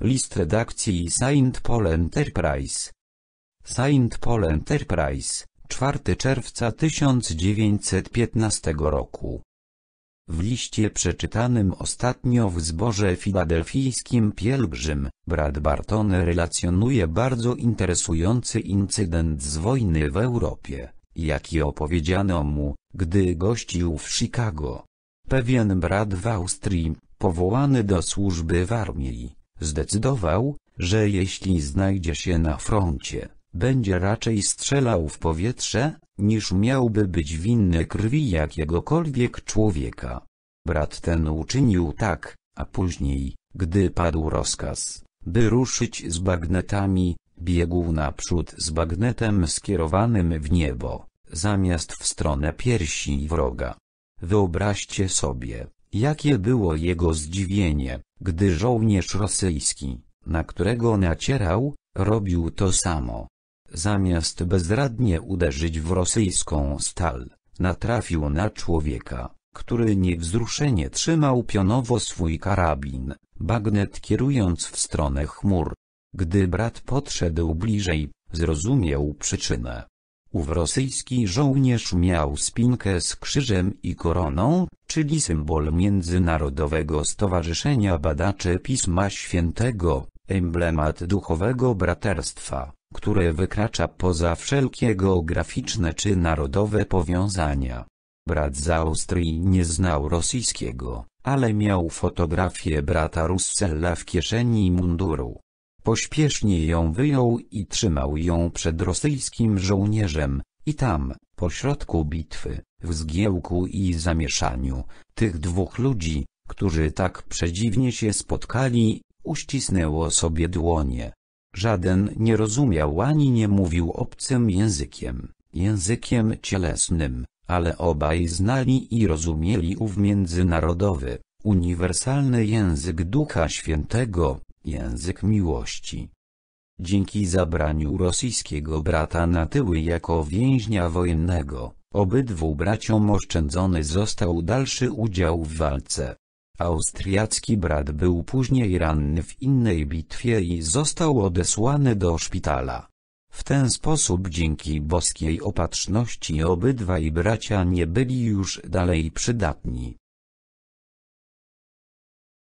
List redakcji Saint Paul Enterprise. Saint Paul Enterprise, 4 czerwca 1915 roku. W liście przeczytanym ostatnio w zborze filadelfijskim pielgrzym, brat Barton relacjonuje bardzo interesujący incydent z wojny w Europie, jaki opowiedziano mu, gdy gościł w Chicago. Pewien brat w Austrii, powołany do służby w armii, Zdecydował, że jeśli znajdzie się na froncie, będzie raczej strzelał w powietrze, niż miałby być winny krwi jakiegokolwiek człowieka. Brat ten uczynił tak, a później, gdy padł rozkaz, by ruszyć z bagnetami, biegł naprzód z bagnetem skierowanym w niebo, zamiast w stronę piersi wroga. Wyobraźcie sobie, jakie było jego zdziwienie, gdy żołnierz rosyjski, na którego nacierał, robił to samo. Zamiast bezradnie uderzyć w rosyjską stal, natrafił na człowieka, który niewzruszenie trzymał pionowo swój karabin, bagnet kierując w stronę chmur. Gdy brat podszedł bliżej, zrozumiał przyczynę. Ów rosyjski żołnierz miał spinkę z krzyżem i koroną, czyli symbol Międzynarodowego Stowarzyszenia Badaczy Pisma Świętego, emblemat duchowego braterstwa, które wykracza poza wszelkie geograficzne czy narodowe powiązania. Brat z Austrii nie znał rosyjskiego, ale miał fotografię brata Russella w kieszeni munduru. Pośpiesznie ją wyjął i trzymał ją przed rosyjskim żołnierzem, i tam, pośrodku bitwy, w zgiełku i zamieszaniu, tych dwóch ludzi, którzy tak przedziwnie się spotkali, uścisnęło sobie dłonie. Żaden nie rozumiał ani nie mówił obcym językiem, językiem cielesnym, ale obaj znali i rozumieli ów międzynarodowy, uniwersalny język Ducha Świętego, Język miłości. Dzięki zabraniu rosyjskiego brata na tyły jako więźnia wojennego, obydwu braciom oszczędzony został dalszy udział w walce. Austriacki brat był później ranny w innej bitwie i został odesłany do szpitala. W ten sposób dzięki boskiej opatrzności obydwaj bracia nie byli już dalej przydatni.